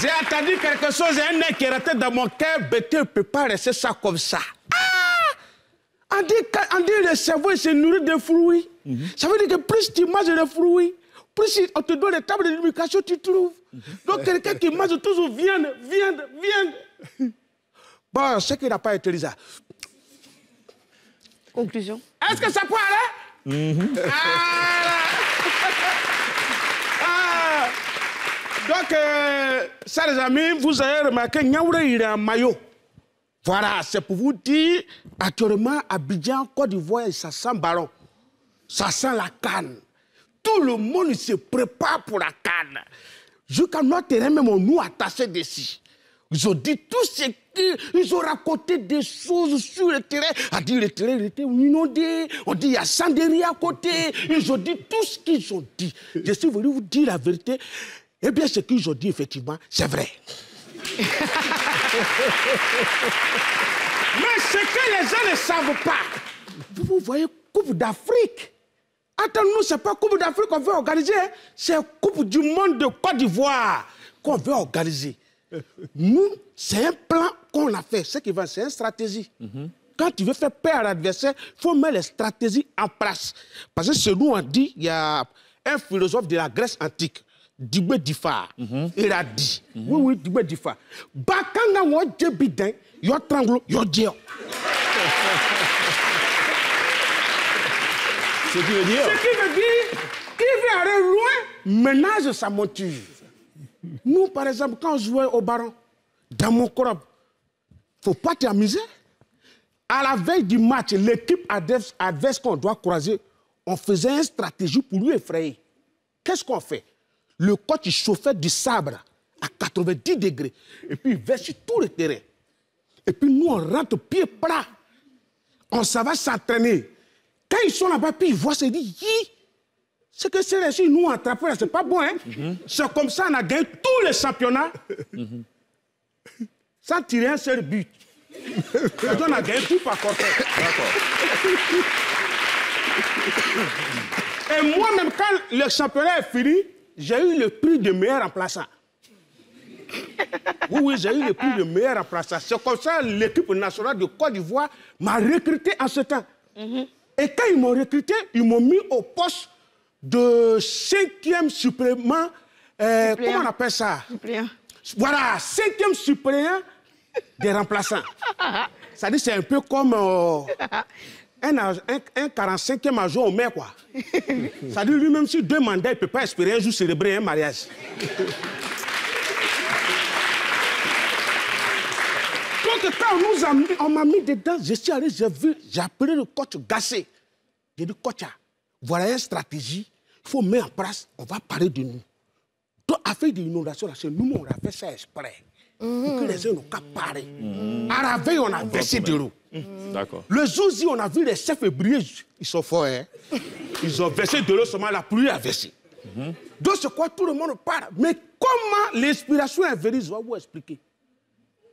J'ai entendu quelque chose, un nez qui était dans mon cœur, Betty ne peut pas laisser ça comme ça. Ah on dit, on le cerveau se nourrit de fruits. Mhm. Ça veut dire que plus tu manges de fruits, plus on te donne les tables de l'éducation, tu trouves. Mhm. Donc quelqu'un qui mange toujours vient. viande, viande. Bon, ce qui n'a pas été Conclusion. Est-ce que ça peut aller mhm. ah, Donc, ça, euh, les amis, vous avez remarqué, il est en maillot. Voilà, c'est pour vous dire, actuellement, Abidjan, Côte d'Ivoire, ça sent ballon. Ça sent la canne. Tout le monde se prépare pour la canne. Jusqu'à notre terrain, même, on nous attaché dessus. Ils ont dit tout ce qu'ils ont raconté des choses sur le terrain. A dit le terrain était inondé. On dit il y a Sandéry à côté. Ils ont dit tout ce qu'ils ont dit. Je suis venu vous dire la vérité. Eh bien, ce que ont dis effectivement, c'est vrai. Mais ce que les gens ne savent pas, vous voyez, Coupe d'Afrique. Attends, nous, n'est pas Coupe d'Afrique qu'on veut organiser, hein. c'est Coupe du Monde de Côte d'Ivoire qu'on veut organiser. Nous, c'est un plan qu'on a fait. Ce qui va, c'est une stratégie. Mhm. Quand tu veux faire peur à l'adversaire, il faut mettre les stratégies en place. Parce que ce nous on dit, il y a un philosophe de la Grèce antique, Dibé difa era Oui, oui, Dibé difa ba kan ka je bidin, dɛn je ce qui veut dire. ce qui veut dire qu'il veut aller loin ménage sa monture. Nous, par exemple, quand on jouait au baron, dans mon ne faut pas t'amuser. À la veille du match, l'équipe adverse, adverse qu'on doit croiser, on faisait une stratégie pour lui effrayer. Qu'est-ce qu'on fait le coach chauffait du sabre à 90 degrés. Et puis, il sur tout le terrain. Et puis, nous, on rentre pied plat, On s'en va s'entraîner. Quand ils sont là-bas, puis ils voient, se dit, ce que c'est là, nous on là, c'est pas bon, hein? Mhm. C'est comme ça, on a gagné tous les championnats. Mhm. Sans tirer un seul but. on a gagné tout par contre. Et moi-même, quand le championnat est fini, j'ai eu le prix de meilleur remplaçant. oui, oui, j'ai eu le prix de meilleur remplaçant. C'est comme ça l'équipe nationale de Côte d'Ivoire m'a recruté en ce temps. Et quand ils m'ont recruté, ils m'ont mis au poste de cinquième supplément. Euh, comment on appelle ça Suppléant. Voilà, cinquième suppléant des remplaçants. Ça dit, c'est un peu comme. Euh, un, un 45e agent au maire, quoi. Ça dit, lui-même, si deux mandats, il ne peut pas espérer un jour célébrer un mariage. Donc, quand on m'a mis dedans, je suis allé, j'ai vu, j'ai appelé le coach Gassé. J'ai dit, coach, ah, voilà une stratégie, il faut mettre en place, on va parler de nous. Donc, à des inondations, là, c'est nous, on a fait ça exprès. Mm-hmm. Pour que les gens n'ont qu'à parler. Mm-hmm. À la veille, on a versé de l'eau. Mm. D'accord. Le jour où on a vu les chefs ébriés, ils sont forts, hein. Ils ont versé de l'eau seulement, la pluie a versé. Mhm. Donc, c'est quoi Tout le monde parle. Mais comment l'inspiration est venue Je vais vous expliquer.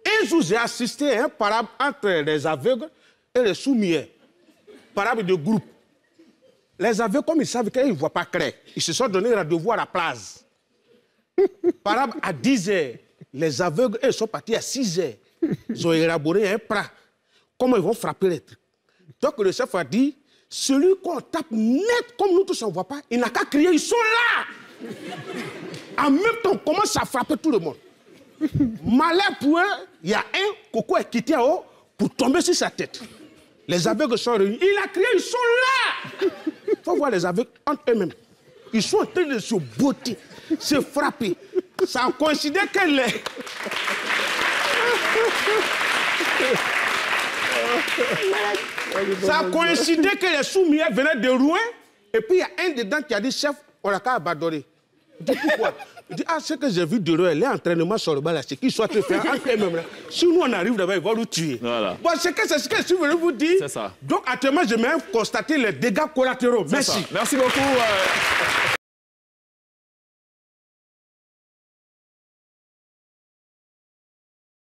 Un jour, j'ai assisté à un parable entre les aveugles et les soumis. Parable de groupe. Les aveugles, comme ils savent qu'ils ne voient pas clair, ils se sont donné rendez-vous à la place. parable à 10 heures. Les aveugles, ils sont partis à 6 heures. Ils ont élaboré un plat comment ils vont frapper l'être Donc le chef a dit, celui qu'on tape net, comme nous tous, on ne voit pas, il n'a qu'à crier, ils sont là En même temps, on commence à frapper tout le monde. Malheur pour eux, il y a un, Coco est quitté haut pour tomber sur sa tête. Les aveugles sont réunis. Il a crié, ils sont là Il faut voir les aveugles entre eux-mêmes. Ils sont en train de se botter, se frapper. Ça coïncidé qu'elle est. Ça a coïncidé que les soumis venaient de Rouen. Et puis, il y a un dedans qui a dit, chef, on n'a qu'à abandonner. Je dis, pourquoi Il dit, ah, ce que j'ai vu de Rouen, les entraînements sur le bal, c'est qu'ils soient te faire entre eux Là. Si nous, on arrive là-bas, ils vont nous tuer. Voilà. Bon, c'est ce que je suis venu vous dire. C'est ça. Donc, actuellement, je vais constater les dégâts collatéraux. Merci. Merci beaucoup. Euh.